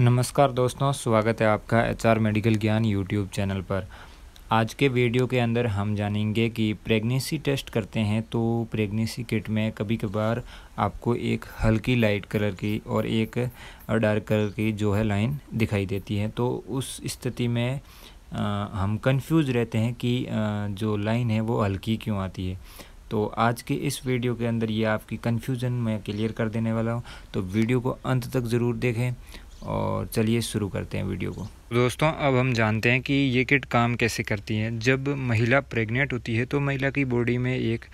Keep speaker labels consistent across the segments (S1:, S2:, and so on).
S1: नमस्कार दोस्तों स्वागत है आपका एचआर मेडिकल ज्ञान यूट्यूब चैनल पर आज के वीडियो के अंदर हम जानेंगे कि प्रेगनेंसी टेस्ट करते हैं तो प्रेगनेंसी किट में कभी कभार आपको एक हल्की लाइट कलर की और एक डार्क कलर की जो है लाइन दिखाई देती है तो उस स्थिति में आ, हम कंफ्यूज रहते हैं कि आ, जो लाइन है वो हल्की क्यों आती है तो आज के इस वीडियो के अंदर ये आपकी कन्फ्यूज़न मैं क्लियर कर देने वाला हूँ तो वीडियो को अंत तक ज़रूर देखें और चलिए शुरू करते हैं वीडियो को दोस्तों अब हम जानते हैं कि ये किट काम कैसे करती है जब महिला प्रेग्नेंट होती है तो महिला की बॉडी में एक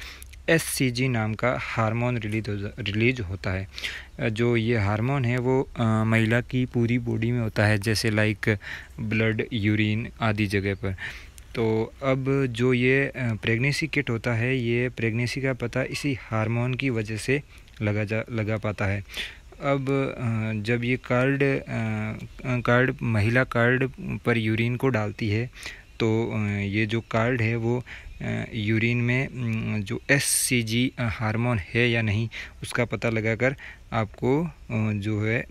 S1: एस नाम का हार्मोन रिलीज हो रिलीज होता है जो ये हार्मोन है वो आ, महिला की पूरी बॉडी में होता है जैसे लाइक ब्लड यूरिन आदि जगह पर तो अब जो ये प्रेगनेंसी किट होता है ये प्रेगनेंसी का पता इसी हार्मोन की वजह से लगा जा लगा पाता है अब जब ये कार्ड कार्ड महिला कार्ड पर यूरिन को डालती है तो ये जो कार्ड है वो यूरिन में जो एस सी जी हारमोन है या नहीं उसका पता लगाकर आपको जो है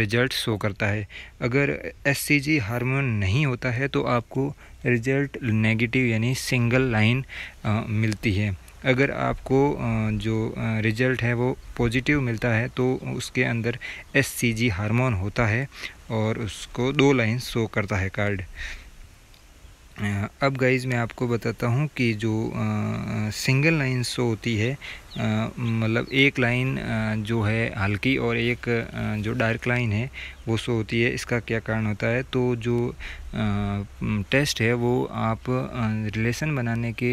S1: रिजल्ट शो करता है अगर एस सी जी हारमोन नहीं होता है तो आपको रिजल्ट नेगेटिव यानी सिंगल लाइन मिलती है अगर आपको जो रिज़ल्ट है वो पॉजिटिव मिलता है तो उसके अंदर एस हार्मोन होता है और उसको दो लाइन शो करता है कार्ड अब गाइज मैं आपको बताता हूँ कि जो आ, सिंगल लाइन शो होती है मतलब एक लाइन जो है हल्की और एक आ, जो डार्क लाइन है वो शो होती है इसका क्या कारण होता है तो जो आ, टेस्ट है वो आप रिलेशन बनाने के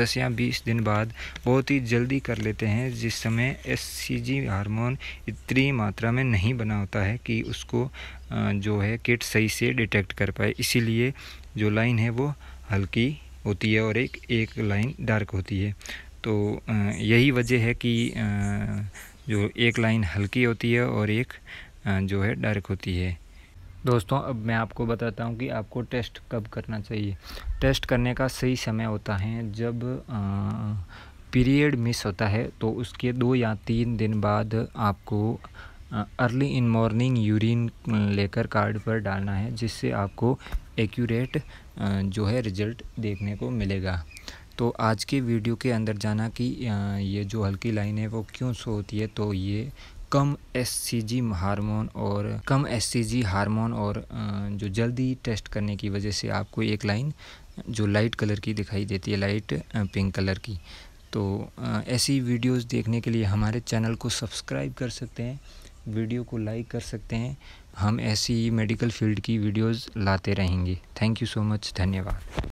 S1: दस या बीस दिन बाद बहुत ही जल्दी कर लेते हैं जिस समय एस सी जी हारमोन इतनी मात्रा में नहीं बना होता है कि उसको जो है किट सही से डिटेक्ट कर पाए इसीलिए जो लाइन है वो हल्की होती है और एक एक लाइन डार्क होती है तो यही वजह है कि जो एक लाइन हल्की होती है और एक जो है डार्क होती है दोस्तों अब मैं आपको बताता हूँ कि आपको टेस्ट कब करना चाहिए टेस्ट करने का सही समय होता है जब पीरियड मिस होता है तो उसके दो या तीन दिन बाद आपको अर्ली इन मॉर्निंग यूरिन लेकर कार्ड पर डालना है जिससे आपको एक्यूरेट जो है रिज़ल्ट देखने को मिलेगा तो आज के वीडियो के अंदर जाना कि ये जो हल्की लाइन है वो क्यों सो होती है तो ये कम एस हार्मोन और कम एस हार्मोन और जो जल्दी टेस्ट करने की वजह से आपको एक लाइन जो लाइट कलर की दिखाई देती है लाइट पिंक कलर की तो ऐसी वीडियोस देखने के लिए हमारे चैनल को सब्सक्राइब कर सकते हैं वीडियो को लाइक कर सकते हैं हम ऐसी ही मेडिकल फील्ड की वीडियोस लाते रहेंगे थैंक यू सो मच धन्यवाद